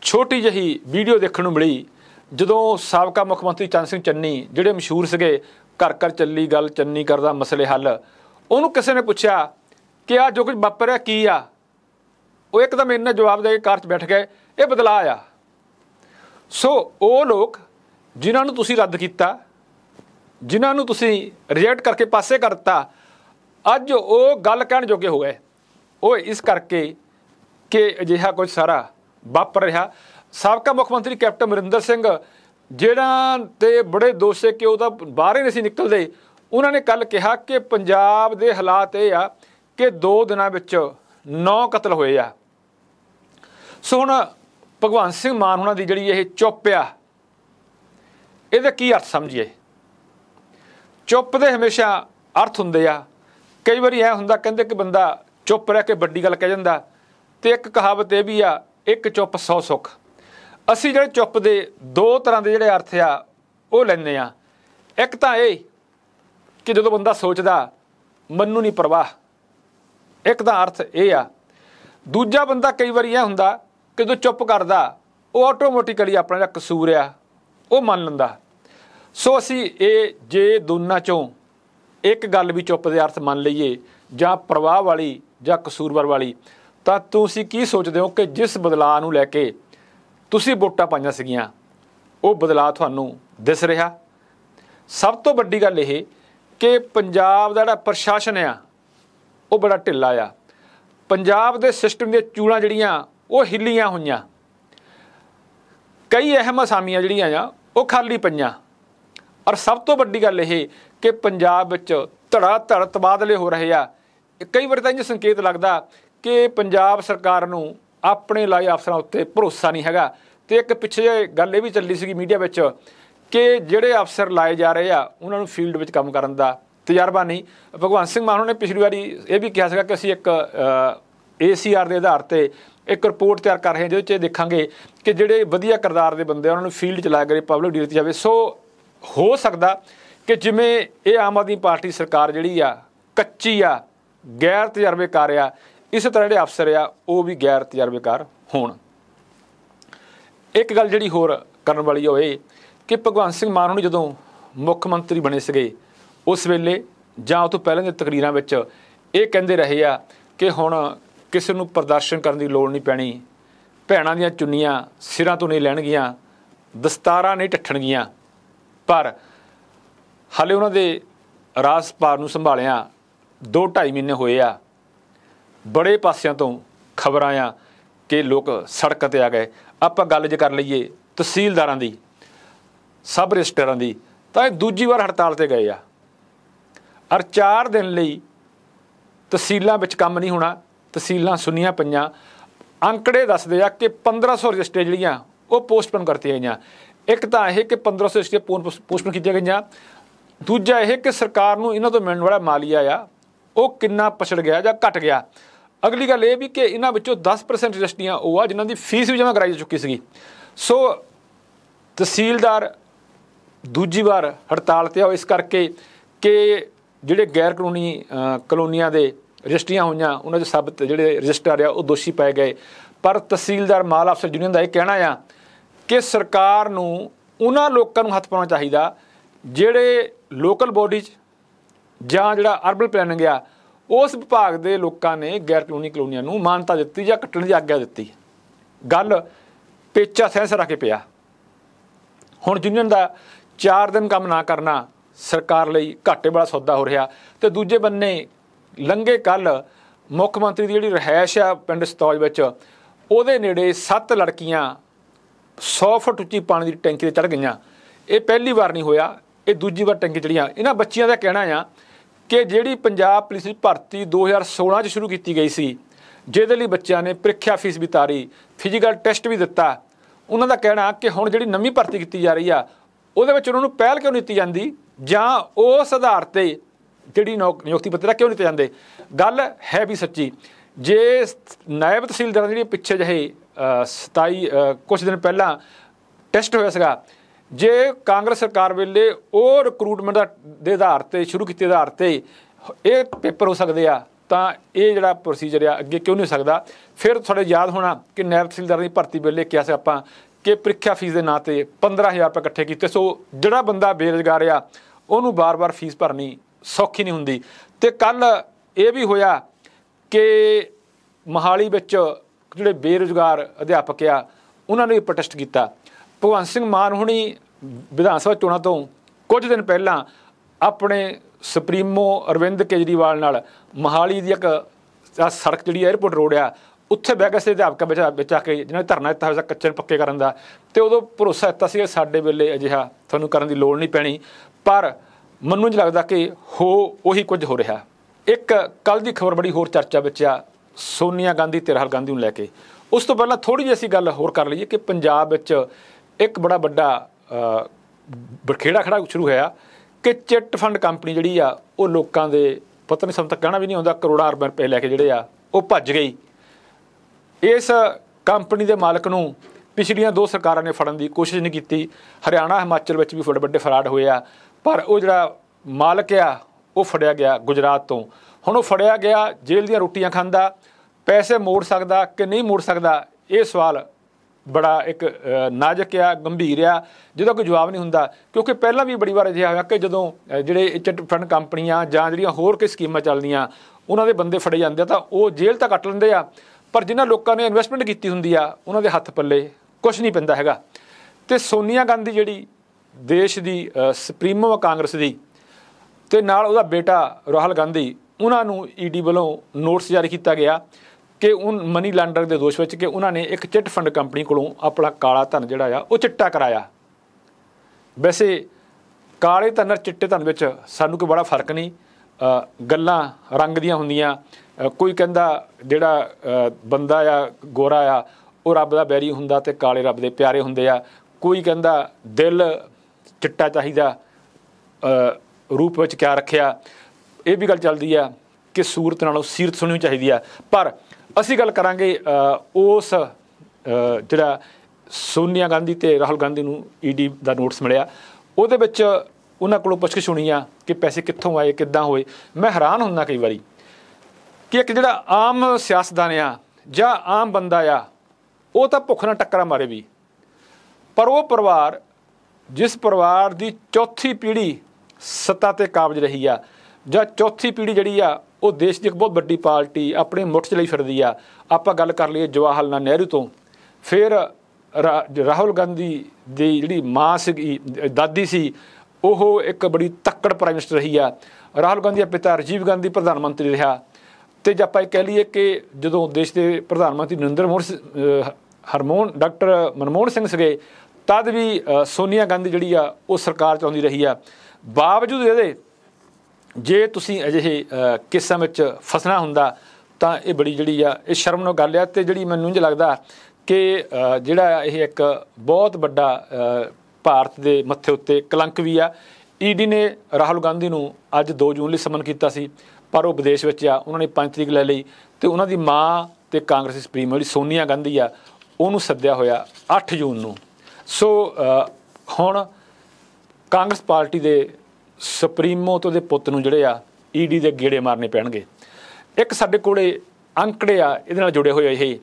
ਛੋਟੀ ਜਹੀ ਵੀਡੀਓ ਦੇਖਣ ਨੂੰ ਮਿਲੀ ਜਦੋਂ ਸਾਬਕਾ ਮੁੱਖ ਮੰਤਰੀ ਚੰਨ ਸਿੰਘ ਚੰਨੀ ਜਿਹੜੇ ਮਸ਼ਹੂਰ ਸੀਗੇ ਘਰ ਘਰ ਚੱਲੀ ਗੱਲ ਚੰਨੀ ਕਰਦਾ ਮਸਲੇ ਹੱਲ ਉਹਨੂੰ ਕਿਸੇ ਨੇ ਪੁੱਛਿਆ ਕਿ ਆ ਜੋ ਕੁਝ ਵਾਪਰਿਆ ਕੀ ਆ ਉਹ ਇੱਕਦਮ ਇਹਨਾਂ ਜਵਾਬ ਦੇ ਕੇ ਕਾਰ 'ਚ ਬੈਠ ਗਏ ਇਹ ਬਦਲਾ ਆ ਸੋ ਉਹ ਲੋਕ ਜਿਨ੍ਹਾਂ ਨੂੰ ਤੁਸੀਂ ਰੱਦ ਕੀਤਾ ਜਿਨ੍ਹਾਂ ਨੂੰ ਤੁਸੀਂ ਰਿਜੈਕਟ ਕਰਕੇ ਪਾਸੇ ਕਰ ਦਿੱਤਾ ਅੱਜ ਉਹ ਗੱਲ ਕਹਿਣ ਜੋਗੇ ਹੋ ਗਏ ਉਹ ਇਸ ਕਰਕੇ ਕਿ ਅਜਿਹਾ ਕੁਝ ਸਾਰਾ ਵਾਪਰ ਰਿਹਾ ਸਾਬਕਾ ਮੁੱਖ ਮੰਤਰੀ ਕੈਪਟਨ ਅਮਰਿੰਦਰ ਸਿੰਘ ਜਿਹੜਾ ਤੇ ਬੜੇ ਦੋਸ਼ੇ ਕਿ ਤਾਂ ਬਾਹਰ ਹੀ ਨਹੀਂ ਸੀ ਨਿਕਲਦੇ ਉਹਨਾਂ ਨੇ ਕੱਲ ਕਿਹਾ ਕਿ ਪੰਜਾਬ ਦੇ ਹਾਲਾਤ ਇਹ ਆ ਕਿ 2 ਦਿਨਾਂ ਵਿੱਚ 9 ਕਤਲ ਹੋਏ ਆ ਸੋ ਹੁਣ ਭਗਵੰਤ ਸਿੰਘ ਮਾਨ ਉਹਨਾਂ ਦੀ ਜਿਹੜੀ ਇਹ ਚੁੱਪ ਆ ਇਹਦਾ ਕੀ ਅਰਥ ਸਮਝੀਏ ਚੁੱਪ ਦੇ ਹਮੇਸ਼ਾ ਅਰਥ ਹੁੰਦੇ ਆ ਕਈ ਵਾਰੀ ਐ ਹੁੰਦਾ ਕਹਿੰਦੇ ਕਿ ਬੰਦਾ ਚੁੱਪ ਰਹਿ ਕੇ ਵੱਡੀ ਗੱਲ ਕਹਿ ਜਾਂਦਾ ਤੇ ਇੱਕ ਕਹਾਵਤ ਇਹ ਵੀ ਆ ਇੱਕ ਚੁੱਪ 100 ਸੁੱਖ ਅਸੀਂ ਜਿਹੜੇ ਚੁੱਪ ਦੇ ਦੋ ਤਰ੍ਹਾਂ ਦੇ ਜਿਹੜੇ ਅਰਥ ਆ ਉਹ ਲੈਂਦੇ ਆ ਇੱਕ ਤਾਂ ਇਹ ਕਿ ਜਦੋਂ ਬੰਦਾ ਸੋਚਦਾ ਮੰਨੂ ਨਹੀਂ ਪਰਵਾਹ ਇੱਕ ਤਾਂ ਅਰਥ ਇਹ ਆ ਦੂਜਾ ਬੰਦਾ ਕਈ ਵਾਰੀ ਇਹ ਹੁੰਦਾ ਕਿ ਜਦੋਂ ਚੁੱਪ ਕਰਦਾ ਉਹ ਆਟੋਮੈਟਿਕਲੀ ਆਪਣਾ ਜਿਹੜਾ ਕਸੂਰ ਆ ਉਹ ਮੰਨ ਲੈਂਦਾ ਸੋ ਅਸੀਂ ਇਹ ਜੇ ਦੋਨਾਂ ਚੋਂ ਇੱਕ ਗੱਲ ਵੀ ਚੁੱਪ ਦੇ ਅਰਥ ਮੰਨ ਲਈਏ ਜਾਂ ਪ੍ਰਵਾਹ ਵਾਲੀ ਜਾਂ ਕਸੂਰਵਰ ਵਾਲੀ ਤਾਂ ਤੁਸੀਂ ਕੀ ਸੋਚਦੇ ਹੋ ਕਿ ਜਿਸ ਬਦਲਾਅ ਨੂੰ ਲੈ ਕੇ ਤੁਸੀਂ ਵੋਟਾਂ ਪਾਈਆਂ ਸੀਗੀਆਂ ਉਹ ਬਦਲਾਅ ਤੁਹਾਨੂੰ ਦਿਸ ਰਿਹਾ ਸਭ ਤੋਂ ਵੱਡੀ ਗੱਲ ਇਹ ਕਿ ਪੰਜਾਬ ਦਾ ਜਿਹੜਾ ਪ੍ਰਸ਼ਾਸਨ ਆ ਉਹ ਬੜਾ ਢਿੱਲਾ ਆ ਪੰਜਾਬ ਦੇ ਸਿਸਟਮ ਦੀਆਂ ਚੂੜਾਂ ਜਿਹੜੀਆਂ ਉਹ ਹਿੱਲੀਆਂ ਹੋਈਆਂ ਕਈ ਅਹਿਮ ਅਸਾਮੀਆਂ ਜਿਹੜੀਆਂ ਆ ਉਹ ਖਾਲੀ ਪਈਆਂ ਔਰ ਸਭ ਤੋਂ ਵੱਡੀ ਗੱਲ ਇਹ ਕਿ ਪੰਜਾਬ ਵਿੱਚ ਧੜਾ ਧੜ ਤਬਾਦਲੇ ਹੋ ਰਹੇ ਆ ਕਈ ਵਾਰ ਤਾਂ ਇਹ ਸੰਕੇਤ ਲੱਗਦਾ ਕਿ ਪੰਜਾਬ ਸਰਕਾਰ ਨੂੰ ਆਪਣੇ ਲਾਈ ਅਫਸਰਾਂ ਉੱਤੇ ਭਰੋਸਾ ਨਹੀਂ ਹੈਗਾ ਤੇ ਇੱਕ ਪਿੱਛੇ ਗੱਲ ਇਹ ਵੀ ਚੱਲੀ ਸੀਗੀ ਮੀਡੀਆ ਵਿੱਚ ਕਿ ਜਿਹੜੇ ਅਫਸਰ ਲਾਏ ਜਾ ਰਹੇ ਆ ਉਹਨਾਂ ਨੂੰ ਫੀਲਡ ਵਿੱਚ ਕੰਮ ਕਰਨ ਦਾ ਤਜਰਬਾ ਨਹੀਂ ਭਗਵੰਤ ਸਿੰਘ ਮਾਨ ਨੇ ਪਿਛਲੀ ਵਾਰੀ ਇਹ ਵੀ ਕਿਹਾ ਸੀਗਾ ਕਿ ਅਸੀਂ ਇੱਕ ਏਸੀਆਰ ਦੇ ਆਧਾਰ ਤੇ ਇੱਕ ਰਿਪੋਰਟ ਤਿਆਰ ਕਰ ਰਹੇ ਹਾਂ ਜਿਹਦੇ ਵਿੱਚ ਦੇਖਾਂਗੇ ਕਿ ਜਿਹੜੇ ਵਧੀਆ ਕਿਰਦਾਰ ਦੇ ਬੰਦੇ ਉਹਨਾਂ ਨੂੰ ਫੀਲਡ ਚ ਲਾਇਆ ਕਰੇ ਪਬਲਿਕ ਡਿਊਟੀ ਜਾਵੇ ਸੋ ਹੋ ਸਕਦਾ ਕਿ ਜਿਵੇਂ ਇਹ ਆਮ ਆਦਮੀ ਪਾਰਟੀ ਸਰਕਾਰ ਜਿਹੜੀ ਆ ਕੱਚੀ ਆ ਗੈਰ ਤਜਰਬੇਕਾਰ ਆ ਇਸੇ ਤਰ੍ਹਾਂ ਜਿਹੜੇ ਅਫਸਰ ਆ ਉਹ ਵੀ ਗੈਰ ਤਜਰਬੇਕਾਰ ਹੋਣ ਇੱਕ ਗੱਲ ਜਿਹੜੀ ਹੋਰ ਕਰਨ ਵਾਲੀ ਹੋਏ ਕਿ ਭਗਵੰਤ ਸਿੰਘ ਮਾਨ ਹੁਣ ਜਦੋਂ ਮੁੱਖ ਮੰਤਰੀ ਬਣੇ ਸੀਗੇ ਉਸ ਵੇਲੇ ਜਾਂ ਉਹ ਤੋਂ ਪਹਿਲਾਂ ਦੇ ਤਕਰੀਰਾਂ ਵਿੱਚ ਇਹ ਕਹਿੰਦੇ ਰਹੇ ਆ ਕਿ ਹੁਣ ਕਿਸੇ ਨੂੰ ਪ੍ਰਦਰਸ਼ਨ ਕਰਨ ਦੀ ਲੋੜ ਨਹੀਂ ਪੈਣੀ ਭੈਣਾਂ ਦੀਆਂ ਚੁੰਨੀਆਂ ਸਿਰਾਂ ਤੋਂ ਨਹੀਂ ਲੈਣਗੀਆਂ ਦਸਤਾਰਾਂ ਨਹੀਂ ਟੱਠਣਗੀਆਂ ਪਰ ਹਾਲੇ ਉਹਨਾਂ ਦੇ ਰਾਜਪਾਲ ਨੂੰ ਸੰਭਾਲਿਆ 2-2.5 ਮਹੀਨੇ ਹੋਏ ਆ ਬੜੇ ਪਾਸਿਆਂ ਤੋਂ ਖਬਰਾਂ ਆ ਕਿ ਲੋਕ ਸੜਕ ਤੇ ਆ ਗਏ ਆਪਾਂ ਗੱਲ ਜੇ ਕਰ ਲਈਏ ਤਹਿਸੀਲਦਾਰਾਂ ਦੀ ਸਬ ਰਜਿਸਟਰਾਂ ਦੀ ਤਾਂ ਇਹ ਦੂਜੀ ਵਾਰ ਹੜਤਾਲ ਤੇ ਗਏ ਆ ਅਰ 4 ਦਿਨ ਲਈ ਤਹਿਸੀਲਾਂ ਵਿੱਚ ਕੰਮ ਨਹੀਂ ਹੋਣਾ ਤਹਿਸੀਲਾਂ ਸੁੰਨੀਆਂ ਪਈਆਂ ਅੰਕੜੇ ਦੱਸਦੇ ਆ ਕਿ 1500 ਰਜਿਸਟਰ ਜਿਹੜੀਆਂ ਉਹ ਪੋਸਟਪੋਨ ਕਰਤੀਆਂ ਗਈਆਂ ਇੱਕ ਤਾਂ ਇਹ ਕਿ 1500 ਰਜਿਸਟਰ ਪੋਸਟਪੋਨ ਕੀਤੀਆਂ ਗਈਆਂ ਦੂਜਾ ਇਹ ਕਿ ਸਰਕਾਰ ਨੂੰ ਇਹਨਾਂ ਤੋਂ ਮਿਲਣ ਵਾਲਾ ਮਾਲੀਆ ਆ ਉਹ ਕਿੰਨਾ ਪਛੜ ਗਿਆ ਜਾਂ ਘਟ ਗਿਆ ਅਗਲੀ ਗੱਲ ਇਹ ਵੀ ਕਿ ਇਹਨਾਂ ਵਿੱਚੋਂ 10% ਰਸਟੀਆਂ ਉਹ ਆ ਜਿਨ੍ਹਾਂ ਦੀ ਫੀਸ ਵੀ ਜਮ੍ਹਾਂ ਕਰਾਈ ਜਾ ਚੁੱਕੀ ਸੀਗੀ ਸੋ ਤਹਿਸੀਲਦਾਰ ਦੂਜੀ ਵਾਰ ਹੜਤਾਲ ਤੇ ਆਓ ਇਸ ਕਰਕੇ ਕਿ ਜਿਹੜੇ ਗੈਰ ਕਾਨੂੰਨੀ ਕਲੋਨੀਆਂ ਦੇ ਰਜਿਸਟਰੀਆਂ ਹੋਈਆਂ ਉਹਨਾਂ ਦੇ ਸਬਤ ਜਿਹੜੇ ਰਜਿਸਟਰ ਆ ਉਹ ਦੋਸ਼ੀ ਪਾਏ ਗਏ ਪਰ ਤਹਿਸੀਲਦਾਰ ਮਾਲ ਅਫਸਰ ਯੂਨੀਅਨ ਦਾ ਇਹ ਕਹਿਣਾ ਆ ਕਿ ਸਰਕਾਰ ਨੂੰ ਉਹਨਾਂ ਲੋਕਾਂ ਨੂੰ ਹੱਥ ਪਾਉਣਾ ਚਾਹੀਦਾ ਜਿਹੜੇ ਲੋਕਲ ਬੋਡੀ 'ਚ ਜਾਂ ਜਿਹੜਾ ਅਰਬਲ ਪਲੈਨਿੰਗ ਆ ਉਸ ਵਿਭਾਗ ਦੇ ਲੋਕਾਂ ਨੇ ਗੈਰ ਕਾਨੂੰਨੀ ਕਲੋਨੀਆਂ ਨੂੰ ਮਾਨਤਾ ਦਿੱਤੀ ਜਾਂ ਕੱਟਣ ਦੀ ਆਗਿਆ ਦਿੱਤੀ ਗੱਲ ਪੇਚਾ ਸੈਂਸ ਰੱਖ ਕੇ ਪਿਆ ਹੁਣ ਜੁਨੀਅਨ ਦਾ 4 ਦਿਨ ਕੰਮ ਨਾ ਕਰਨਾ ਸਰਕਾਰ ਲਈ ਘਾਟੇ ਵਾਲਾ ਸੌਦਾ ਹੋ ਰਿਹਾ ਤੇ ਦੂਜੇ ਬੰਨੇ ਲੰਗੇ ਕੱਲ ਮੁੱਖ ਮੰਤਰੀ ਦੀ ਜਿਹੜੀ ਰਹਿائش ਆ ਪਿੰਡ ਸਤੌਜ ਵਿੱਚ ਉਹਦੇ ਨੇੜੇ ਸੱਤ ਲੜਕੀਆਂ 100 ਫੁੱਟ ਉੱਚੀ ਪਾਣੀ ਦੀ ਟੈਂਕੀ ਤੇ ਚੜ ਗਈਆਂ ਇਹ ਪਹਿਲੀ ਵਾਰ ਨਹੀਂ ਹੋਇਆ ਇਹ ਦੂਜੀ ਵਾਰ ਟੈਂਕੀ ਚੜੀਆਂ ਇਹਨਾਂ ਬੱਚੀਆਂ ਦਾ ਕਹਿਣਾ ਆ ਕਿ ਜਿਹੜੀ ਪੰਜਾਬ ਪੁਲਿਸ ਦੀ ਭਰਤੀ 2016 ਚ ਸ਼ੁਰੂ ਕੀਤੀ ਗਈ ਸੀ ਜਿਹਦੇ ਲਈ ਬੱਚਿਆਂ ਨੇ ਪ੍ਰੀਖਿਆ ਫੀਸ ਵੀ ਤਾਰੀ ਫਿਜ਼ੀਕਲ ਟੈਸਟ ਵੀ ਦਿੱਤਾ ਉਹਨਾਂ ਦਾ ਕਹਿਣਾ ਕਿ ਹੁਣ ਜਿਹੜੀ ਨਵੀਂ ਭਰਤੀ ਕੀਤੀ ਜਾ ਰਹੀ ਆ ਉਹਦੇ ਵਿੱਚ ਉਹਨਾਂ ਨੂੰ ਪਹਿਲ ਕਿਉਂ ਨਹੀਂ ਦਿੱਤੀ ਜਾਂਦੀ ਜਾਂ ਉਸ ਆਧਾਰ ਤੇ ਜਿਹੜੀ ਨਿਯੁਕਤੀ ਪੱਤਰ ਕਿਉਂ ਨਹੀਂ ਦਿੱਤੇ ਜਾਂਦੇ ਗੱਲ ਹੈ ਵੀ ਸੱਚੀ ਜੇ ਨਾਇਬ ਤਹਿਸੀਲਦਾਰ ਜਿਹੜੀ ਪਿੱਛੇ ਜਹੇ 27 ਕੁਝ ਦਿਨ ਪਹਿਲਾਂ ਟੈਸਟ ਹੋਇਆ ਸੀਗਾ ਜੇ ਕਾਂਗਰਸ ਸਰਕਾਰ ਵੇਲੇ ਉਹ ਰਿਕਰੂਟਮੈਂਟ ਦਾ ਦੇ ਆਧਾਰ ਤੇ ਸ਼ੁਰੂ ਕੀਤੇ ਆਧਾਰ ਤੇ ਇਹ ਪੇਪਰ ਹੋ ਸਕਦੇ ਆ ਤਾਂ ਇਹ ਜਿਹੜਾ ਪ੍ਰੋਸੀਜਰ ਆ ਅੱਗੇ ਕਿਉਂ ਨਹੀਂ ਹੋ ਸਕਦਾ ਫਿਰ ਤੁਹਾਡੇ ਯਾਦ ਹੋਣਾ ਕਿ ਨੈਬ ਤਹਿਸੀਲਦਾਰ ਦੀ ਭਰਤੀ ਵੇਲੇ ਕਿਹਾ ਸੀ ਆਪਾਂ ਕਿ ਪ੍ਰੀਖਿਆ ਫੀਸ ਦੇ ਨਾਂ ਤੇ 15000 ਰੁਪਏ ਇਕੱਠੇ ਕੀਤੇ ਸੋ ਜਿਹੜਾ ਬੰਦਾ ਬੇਰੁਜ਼ਗਾਰ ਆ ਉਹਨੂੰ ਬਾਰ-ਬਾਰ ਫੀਸ ਭਰਨੀ ਸੌਖੀ ਨਹੀਂ ਹੁੰਦੀ ਤੇ ਕੱਲ ਇਹ ਵੀ ਹੋਇਆ ਕਿ ਮਹਾਲੀ ਵਿੱਚ ਜਿਹੜੇ ਬੇਰੁਜ਼ਗਾਰ ਅਧਿਆਪਕ ਆ ਉਹਨਾਂ ਨੇ ਵੀ ਪ੍ਰੋਟੈਸਟ ਕੀਤਾ ਭਗਵੰਤ ਸਿੰਘ ਮਾਨ ਹੁਣੀ ਵਿਧਾਨ ਸਭਾ ਚੋਣਾਂ ਤੋਂ ਕੁਝ ਦਿਨ ਪਹਿਲਾਂ ਆਪਣੇ ਸੁਪਰੀਮੋ ਅਰਵਿੰਦ ਕੇਜਰੀਵਾਲ ਨਾਲ ਮਹਾਲੀ ਦੀ ਇੱਕ ਸੜਕ ਜਿਹੜੀ 에어ਪੋਰਟ ਰੋਡ ਆ ਉੱਥੇ ਬਹਿ ਕੇ ਸੇ ਅਧਿਆਪਕਾਂ ਵਿੱਚ ਵਿੱਚ ਆ ਕੇ ਜਿਹਨਾਂ ਨੇ ਧਰਨਾ ਦਿੱਤਾ ਹੋਇਆ ਸੀ ਕੱਚੇ ਪੱਕੇ ਕਰਨ ਦਾ ਤੇ ਉਦੋਂ ਭਰੋਸਾ ਦਿੱਤਾ ਸੀ ਸਾਡੇ ਵੇਲੇ ਅਜਿਹਾ ਤੁਹਾਨੂੰ ਕਰਨ ਦੀ ਲੋੜ ਨਹੀਂ ਪੈਣੀ ਪਰ ਮੈਨੂੰ ਜਿ ਲੱਗਦਾ ਕਿ ਹੋ ਉਹੀ ਕੁਝ ਹੋ ਰਿਹਾ ਇੱਕ ਕੱਲ ਦੀ ਖਬਰ ਬੜੀ ਹੋਰ ਚਰਚਾ ਵਿੱਚ ਆ ਸੋਨੀਆ ਗਾਂਧੀ ਤੇ ਰਾਹੁਲ ਗਾਂਧੀ ਨੂੰ ਲੈ ਕੇ ਉਸ ਤੋਂ ਪਹਿਲਾਂ ਥੋੜੀ ਜਿਹੀ ਅਸੀਂ ਗੱਲ ਹੋਰ ਕਰ ਲਈਏ ਕਿ ਪੰਜਾਬ ਵਿੱਚ ਇੱਕ ਬੜਾ ਵੱਡਾ ਬਰਖੇੜਾ ਖੜਾ ਸ਼ੁਰੂ ਹੋਇਆ ਕਿ ਚਿੱਟ ਫੰਡ ਕੰਪਨੀ ਜਿਹੜੀ ਆ ਉਹ ਲੋਕਾਂ ਦੇ ਪਤਾ ਨਹੀਂ ਸਭ ਤੱਕ ਕਹਿਣਾ ਵੀ ਨਹੀਂ ਹੁੰਦਾ ਕਰੋੜਾਂ ਅਰਬਾਂ ਰੁਪਏ ਲੈ ਕੇ ਜਿਹੜੇ ਆ ਉਹ ਭੱਜ ਗਈ ਇਸ ਕੰਪਨੀ ਦੇ ਮਾਲਕ ਨੂੰ ਪਿਛਲੀਆਂ ਦੋ ਸਰਕਾਰਾਂ ਨੇ ਫੜਨ ਦੀ ਕੋਸ਼ਿਸ਼ ਨਹੀਂ ਕੀਤੀ ਹਰਿਆਣਾ ਹਿਮਾਚਲ ਵਿੱਚ ਵੀ ਫੜ ਵੱਡੇ ਫਰਾਡ ਹੋਏ ਆ ਪਰ ਉਹ ਜਿਹੜਾ ਮਾਲਕ ਆ ਉਹ ਫੜਿਆ ਗਿਆ ਗੁਜਰਾਤ ਤੋਂ ਹੁਣ ਉਹ ਫੜਿਆ ਗਿਆ ਜੇਲ੍ਹ ਦੀਆਂ ਰੋਟੀਆਂ ਖਾਂਦਾ ਪੈਸੇ ਮੋੜ ਸਕਦਾ ਕਿ ਨਹੀਂ ਮੋੜ ਸਕਦਾ ਇਹ ਸਵਾਲ ਬੜਾ ਇੱਕ ਨਾਜ਼ੁਕ ਆ ਗੰਭੀਰ ਆ ਜਿਹਦਾ ਕੋਈ ਜਵਾਬ ਨਹੀਂ ਹੁੰਦਾ ਕਿਉਂਕਿ ਪਹਿਲਾਂ ਵੀ ਬੜੀ ਵਾਰ ਅਜਿਹਾ ਹੋਇਆ ਕਿ ਜਦੋਂ ਜਿਹੜੇ ਚਿੱਟ ਫੰਡ ਕੰਪਨੀਆਂ ਜਾਂ ਜਿਹੜੀਆਂ ਹੋਰ ਕੋਈ ਸਕੀਮਾਂ ਚੱਲਦੀਆਂ ਉਹਨਾਂ ਦੇ ਬੰਦੇ ਫੜੇ ਜਾਂਦੇ ਆ ਤਾਂ ਉਹ ਜੇਲ੍ਹ ਤਾਂ ਕੱਟ ਲੈਂਦੇ ਆ ਪਰ ਜਿਨ੍ਹਾਂ ਲੋਕਾਂ ਨੇ ਇਨਵੈਸਟਮੈਂਟ ਕੀਤੀ ਹੁੰਦੀ ਆ ਉਹਨਾਂ ਦੇ ਹੱਥ ਪੱਲੇ ਕੁਝ ਨਹੀਂ ਪੈਂਦਾ ਹੈਗਾ ਤੇ ਸੋਨੀਆ ਗਾਂਧੀ ਜਿਹੜੀ ਦੇਸ਼ ਦੀ ਸੁਪਰੀਮੋ ਕਾਂਗਰਸ ਦੀ ਤੇ ਨਾਲ ਉਹਦਾ ਬੇਟਾ ਰੋਹਲ ਗਾਂਧੀ ਉਹਨਾਂ ਨੂੰ ਈਡੀ ਵੱਲੋਂ ਨੋਟਿਸ ਜਾਰੀ ਕੀਤਾ ਗਿਆ ਕਿ ਉਹ ਮਨੀ ਲਾਂਡਰ ਦੇ ਦੋਸ਼ ਵਿੱਚ ਕਿ ਉਹਨਾਂ ਨੇ ਇੱਕ ਚਿੱਟ ਫੰਡ ਕੰਪਨੀ ਕੋਲੋਂ ਆਪਣਾ ਕਾਲਾ ਧਨ ਜਿਹੜਾ ਆ ਉਹ ਚਿੱਟਾ ਕਰਾਇਆ ਵੈਸੇ ਕਾਲੇ ਧਨ ਅਤੇ ਚਿੱਟੇ ਧਨ ਵਿੱਚ ਸਾਨੂੰ ਕੋਈ ਬੜਾ ਫਰਕ ਨਹੀਂ ਗੱਲਾਂ ਰੰਗ ਦੀਆਂ ਹੁੰਦੀਆਂ ਕੋਈ ਕਹਿੰਦਾ ਜਿਹੜਾ ਬੰਦਾ ਆ ਗੋਰਾ ਆ ਉਹ ਰੱਬ ਦਾ ਬੈਰੀ ਹੁੰਦਾ ਤੇ ਕਾਲੇ ਰੱਬ ਦੇ ਪਿਆਰੇ ਹੁੰਦੇ ਆ ਕੋਈ ਕਹਿੰਦਾ ਦਿਲ ਚਿੱਟਾ ਚਾਹੀਦਾ ਰੂਪ ਵਿੱਚ ਕਿਆ ਰੱਖਿਆ ਇਹ ਵੀ ਗੱਲ ਚੱਲਦੀ ਆ ਕਿ ਸੂਰਤ ਨਾਲੋਂ ਸੀਰਤ ਸੁਣੀ ਚਾਹੀਦੀ ਆ ਪਰ ਅਸੀਂ ਗੱਲ ਕਰਾਂਗੇ ਉਸ ਜਿਹੜਾ ਸੋਨੀਆ ਗਾਂਧੀ ਤੇ ਰਾਹੁਲ ਗਾਂਧੀ ਨੂੰ ਈਡੀ e ਦਾ ਨੋਟਿਸ ਮਿਲਿਆ ਉਹਦੇ ਵਿੱਚ ਉਹਨਾਂ ਕੋਲੋਂ ਪੁੱਛਗਿਛ ਹੋਣੀ ਆ ਕਿ ਪੈਸੇ ਕਿੱਥੋਂ ਆਏ ਕਿੱਦਾਂ ਹੋਏ ਮੈਂ ਹੈਰਾਨ ਹੁੰਦਾ ਕਈ ਵਾਰੀ ਕਿ ਇੱਕ ਜਿਹੜਾ ਆਮ ਸਿਆਸਤਦਾਨ ਆ ਜਾਂ ਆਮ ਬੰਦਾ ਆ ਉਹ ਤਾਂ ਭੁੱਖ ਨਾਲ ਟੱਕਰਾ ਮਾਰੇ ਵੀ ਪਰ ਉਹ ਪਰਿਵਾਰ ਜਿਸ ਪਰਿਵਾਰ ਦੀ ਚੌਥੀ ਪੀੜ੍ਹੀ ਸੱਤਾ ਤੇ ਕਾਬਜ ਰਹੀ ਆ ਜਾਂ ਚੌਥੀ ਪੀੜ੍ਹੀ ਜਿਹੜੀ ਆ ਉਹ ਦੇਸ਼ ਦੀ ਇੱਕ ਬਹੁਤ ਵੱਡੀ ਪਾਰਟੀ ਆਪਣੇ ਮੁੱਠ 'ਚ ਲਈ ਫਿਰਦੀ ਆ ਆਪਾਂ ਗੱਲ ਕਰ ਲਈਏ ਜਵਾਹਰ ਲਾਲ ਨਹਿਰੂ ਤੋਂ ਫਿਰ ਰਾਹੁਲ ਗਾਂਧੀ ਦੀ ਜਿਹੜੀ ਮਾਂ ਸੀ ਦਾਦੀ ਸੀ ਉਹ ਇੱਕ ਬੜੀ ਤੱਕੜ ਪ੍ਰਾਈਮ ਮਿੰਿਸਟਰ ਰਹੀ ਆ ਰਾਹੁਲ ਗਾਂਧੀ ਦਾ ਪਿਤਾ ਰਜੀਵ ਗਾਂਧੀ ਪ੍ਰਧਾਨ ਮੰਤਰੀ ਰਿਹਾ ਤੇ ਜੇ ਆਪਾਂ ਇਹ ਕਹਿ ਲਈਏ ਕਿ ਜਦੋਂ ਦੇਸ਼ ਦੇ ਪ੍ਰਧਾਨ ਮੰਤਰੀ ਨਰਿੰਦਰ ਮੋਦੀ ਹਰਮੋਨ ਡਾਕਟਰ ਮਨਮੋਹਨ ਸਿੰਘ ਸੀਗੇ ਤਦ ਵੀ ਸੋਨੀਆ ਗਾਂਧੀ ਜਿਹੜੀ ਆ ਉਹ ਸਰਕਾਰ ਆਉਂਦੀ ਰਹੀ ਆ ਬਾਵਜੂਦ ਇਹਦੇ ਜੇ ਤੁਸੀਂ ਅਜਿਹੇ ਕਿਸਮ ਵਿੱਚ ਫਸਣਾ ਹੁੰਦਾ ਤਾਂ ਇਹ ਬੜੀ ਜਿਹੜੀ ਆ ਇਹ ਸ਼ਰਮ ਨੂੰ ਗੱਲ ਆ ਤੇ ਜਿਹੜੀ ਮੈਨੂੰ ਇੰਜ ਲੱਗਦਾ ਕਿ ਜਿਹੜਾ ਇਹ ਇੱਕ ਬਹੁਤ ਵੱਡਾ ਭਾਰਤ ਦੇ ਮੱਥੇ ਉੱਤੇ ਕਲੰਕ ਵੀ ਆ ਈਡੀ e ਨੇ ਰਾਹੁਲ ਗਾਂਧੀ ਨੂੰ ਅੱਜ 2 ਜੂਨ ਲਈ ਸਮਨ ਕੀਤਾ ਸੀ ਪਰ ਉਹ ਵਿਦੇਸ਼ ਵਿੱਚ ਆ ਉਹਨਾਂ ਨੇ 5 ਤਰੀਕ ਲੈ ਲਈ ਤੇ ਉਹਨਾਂ ਦੀ ਮਾਂ ਤੇ ਕਾਂਗਰਸ ਸੁਪਰੀਮ ਜਿਹੜੀ ਸੋਨੀਆ ਗਾਂਧੀ ਆ ਉਹਨੂੰ ਸੱਦਿਆ ਹੋਇਆ 8 ਜੂਨ ਨੂੰ ਸੋ ਹੁਣ ਕਾਂਗਰਸ ਪਾਰਟੀ ਦੇ ਸੁਪਰੀਮੋ ਤੋਂ ਦੇ ਪੁੱਤ ਨੂੰ ਜਿਹੜੇ ਆ ਈਡੀ e ਦੇ ਗੇੜੇ ਮਾਰਨੇ ਪੈਣਗੇ ਇੱਕ ਸਾਡੇ ਕੋਲੇ ਅੰਕੜੇ ਆ ਇਹਦੇ ਨਾਲ ਜੁੜੇ ਹੋਏ ਇਹ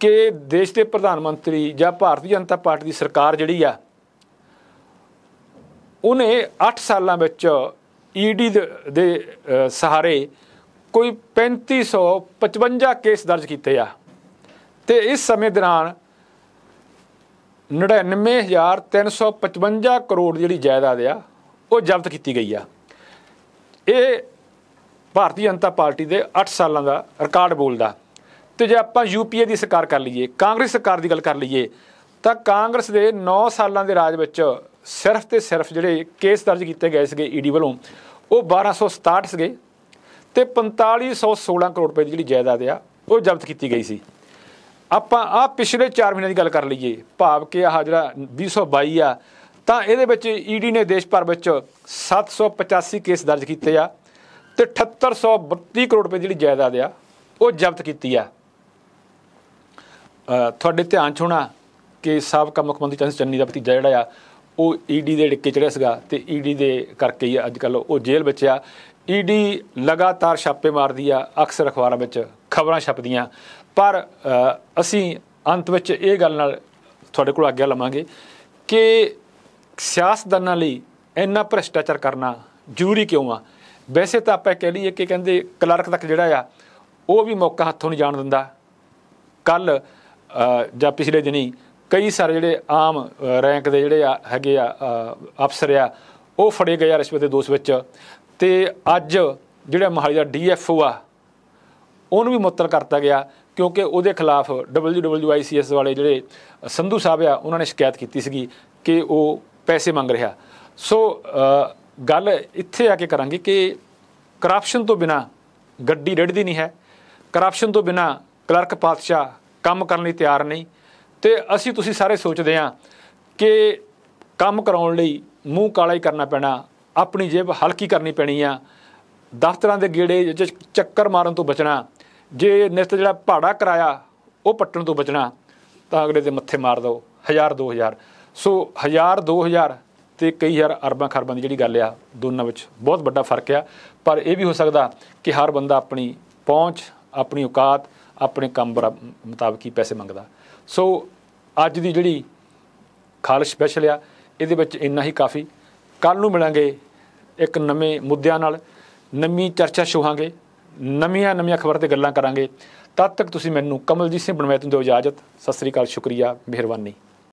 ਕਿ ਦੇਸ਼ ਦੇ ਪ੍ਰਧਾਨ ਮੰਤਰੀ ਜਾਂ ਭਾਰਤੀ ਜਨਤਾ ਪਾਰਟੀ ਦੀ ਸਰਕਾਰ ਜਿਹੜੀ ਆ ਉਹਨੇ 8 ਸਾਲਾਂ ਵਿੱਚ ਈਡੀ e ਦੇ ਸਹਾਰੇ ਕੋਈ 3555 ਕੇਸ ਦਰਜ ਕੀਤੇ ਆ ਤੇ ਇਸ ਸਮੇਂ ਦੌਰਾਨ 99355 ਕਰੋੜ ਜਿਹੜੀ ਜਾਇਦਾਦ ਆ ਉਹ ਜ਼ਬਤ ਕੀਤੀ ਗਈ ਆ ਇਹ ਭਾਰਤੀ ਜਨਤਾ ਪਾਰਟੀ ਦੇ 8 ਸਾਲਾਂ ਦਾ ਰਿਕਾਰਡ ਬੋਲਦਾ ਤੇ ਜੇ ਆਪਾਂ ਯੂਪੀਏ ਦੀ ਸਰਕਾਰ ਕਰ ਲਈਏ ਕਾਂਗਰਸ ਸਰਕਾਰ ਦੀ ਗੱਲ ਕਰ ਲਈਏ ਤਾਂ ਕਾਂਗਰਸ ਦੇ 9 ਸਾਲਾਂ ਦੇ ਰਾਜ ਵਿੱਚ ਸਿਰਫ ਤੇ ਸਿਰਫ ਜਿਹੜੇ ਕੇਸ ਦਰਜ ਕੀਤੇ ਗਏ ਸੀਗੇ ਈਡੀ ਵੱਲੋਂ ਉਹ 1267 ਸੀਗੇ ਤੇ 4516 ਕਰੋੜ ਰੁਪਏ ਦੀ ਜਿਹੜੀ ਜਾਇਦਾਦ ਆ ਉਹ ਜ਼ਬਤ ਕੀਤੀ ਗਈ ਸੀ ਆਪਾਂ ਆ ਪਿਛਲੇ 4 ਮਹੀਨਿਆਂ ਦੀ ਗੱਲ ਕਰ ਲਈਏ ਭਾਵ ਕਿ ਆ ਜਿਹੜਾ 2022 ਆ ਤਾਂ ਇਹਦੇ ਵਿੱਚ ਈਡੀ e ਨੇ ਦੇਸ਼ ਭਰ ਵਿੱਚ 785 ਕੇਸ ਦਰਜ ਕੀਤੇ ਆ ਤੇ 7832 ਕਰੋੜ ਰੁਪਏ ਜਿਹੜੀ ਜਾਇਦਾਦ ਆ ਉਹ ਜ਼ਬਤ ਕੀਤੀ ਆ ਤੁਹਾਡੇ ਧਿਆਨ 'ਚ ਹੋਣਾ ਕਿ ਸਾਬਕਾ ਮੁੱਖ ਮੰਤਰੀ ਚੰਦ ਚੰਨੀ ਦਾ ਭਤੀਜਾ ਜਿਹੜਾ ਆ ਉਹ ਈਡੀ e ਦੇ ਡਿੱਕੇ ਚੜਿਆ ਸੀਗਾ ਤੇ ਈਡੀ e ਦੇ ਕਰਕੇ ਹੀ ਅੱਜ ਕੱਲ ਉਹ ਜੇਲ੍ਹ ਵਿੱਚ ਆ ਈਡੀ ਲਗਾਤਾਰ ਛਾਪੇ ਮਾਰਦੀ ਆ ਅਕਸਰ ਅਖਬਾਰਾਂ ਵਿੱਚ ਖਬਰਾਂ ਛਪਦੀਆਂ ਪਰ ਅਸੀਂ ਅੰਤ ਵਿੱਚ ਇਹ ਗੱਲ ਨਾਲ ਤੁਹਾਡੇ ਕੋਲ ਅੱਗੇ ਲਵਾਂਗੇ ਕਿ ਸਿਆਸਤਦਾਨਾਂ ਲਈ ਇੰਨਾ ਭ੍ਰਿਸ਼ਟਾਚਾਰ ਕਰਨਾ ਜ਼ਰੂਰੀ ਕਿਉਂ ਆ ਵੈਸੇ ਤਾਂ ਆਪਾਂ ਕਹਿ ਲਈਏ ਕਿ ਕਹਿੰਦੇ ਕਲਰਕ ਤੱਕ ਜਿਹੜਾ ਆ ਉਹ ਵੀ ਮੌਕਾ ਹੱਥੋਂ ਨਹੀਂ ਜਾਣ ਦਿੰਦਾ ਕੱਲ ਜਾਂ ਪਿਛਲੇ ਦਿਨੀ ਕਈ ਸਾਰੇ ਜਿਹੜੇ ਆਮ ਰੈਂਕ ਦੇ ਜਿਹੜੇ ਆ ਹੈਗੇ ਆ ਅਫਸਰ ਆ ਉਹ ਫੜੇ ਗਏ ਆ ਰਿਸ਼ਵਤ ਦੇ ਦੋਸ਼ ਵਿੱਚ ਤੇ ਅੱਜ ਜਿਹੜਾ ਮਹਾਲੀ ਦਾ ਡੀਐਫਓ ਆ ਉਹਨੂੰ ਵੀ ਮੁਅੱਤਲ ਕਰਤਾ ਗਿਆ ਕਿਉਂਕਿ ਉਹਦੇ ਖਿਲਾਫ ਡਬਲਯੂਡਬਲਯੂਆਈਸੀਐਸ ਵਾਲੇ ਜਿਹੜੇ ਸੰਧੂ ਸਾਹਿਬ ਆ ਉਹਨਾਂ ਨੇ ਸ਼ਿਕਾਇਤ ਕੀਤੀ ਸੀਗੀ ਕਿ ਉਹ ਪੈਸੇ ਮੰਗ ਰਿਹਾ ਸੋ ਗੱਲ ਇੱਥੇ ਆ ਕੇ ਕਰਾਂਗੇ ਕਿ ਕਰਾਪਸ਼ਨ ਤੋਂ ਬਿਨਾ ਗੱਡੀ ਰੜਦੀ ਨਹੀਂ ਹੈ ਕਰਾਪਸ਼ਨ ਤੋਂ ਬਿਨਾ ਕਲਰਕ ਪਾਤਸ਼ਾਹ ਕੰਮ ਕਰਨ ਲਈ ਤਿਆਰ ਨਹੀਂ ਤੇ ਅਸੀਂ ਤੁਸੀਂ ਸਾਰੇ ਸੋਚਦੇ ਆ ਕਿ ਕੰਮ ਕਰਾਉਣ ਲਈ ਮੂੰਹ ਕਾਲਾ ਹੀ ਕਰਨਾ ਪੈਣਾ ਆਪਣੀ ਜੇਬ ਹਲਕੀ ਕਰਨੀ ਪੈਣੀ ਆ ਦਫ਼ਤਰਾਂ ਦੇ ਗੇੜੇ ਚੱਕਰ ਮਾਰਨ ਤੋਂ ਬਚਣਾ ਜੇ ਨਿਸਤ ਜਿਹੜਾ ਪਹਾੜਾ ਕਰਾਇਆ ਉਹ ਪੱਟਣ ਤੋਂ ਬਚਣਾ ਤਾਂ ਅਗਲੇ ਦੇ ਮੱਥੇ ਮਾਰ ਦੋ 1000 2000 ਸੋ 1000 2000 ਤੇ ਕਈ ਹਜ਼ਾਰ ਅਰਬਾਂ ਖਰਬਾਂ ਦੀ ਜਿਹੜੀ ਗੱਲ ਆ ਦੋਨਾਂ ਵਿੱਚ ਬਹੁਤ ਵੱਡਾ ਫਰਕ ਆ ਪਰ ਇਹ ਵੀ ਹੋ ਸਕਦਾ ਕਿ ਹਰ ਬੰਦਾ ਆਪਣੀ ਪਹੁੰਚ ਆਪਣੀ ਔਕਾਤ ਆਪਣੇ ਕੰਮ ਮੁਤਾਬਕ ਹੀ ਪੈਸੇ ਮੰਗਦਾ ਸੋ ਅੱਜ ਦੀ ਜਿਹੜੀ ਖਾਲਸ ਸਪੈਸ਼ਲ ਆ ਇਹਦੇ ਵਿੱਚ ਇੰਨਾ ਹੀ ਕਾਫੀ ਕੱਲ ਨੂੰ ਮਿਲਾਂਗੇ ਇੱਕ ਨਵੇਂ ਮੁੱਦਿਆਂ ਨਾਲ ਨਵੀਂ ਚਰਚਾ ਸ਼ੋਹਾਂਗੇ ਨਵੀਆਂ ਨਵੀਆਂ ਖਬਰਾਂ ਤੇ ਗੱਲਾਂ ਕਰਾਂਗੇ ਤਦ ਤੱਕ ਤੁਸੀਂ ਮੈਨੂੰ ਕਮਲਜੀਤ ਸਿੰਘ ਬਣਵਾਇਤ ਨੂੰ ਦਿਓ ਇਜਾਜ਼ਤ ਸਤਿ ਸ੍ਰੀ ਅਕਾਲ ਸ਼ੁਕਰੀਆ ਮਿਹਰਬਾਨੀ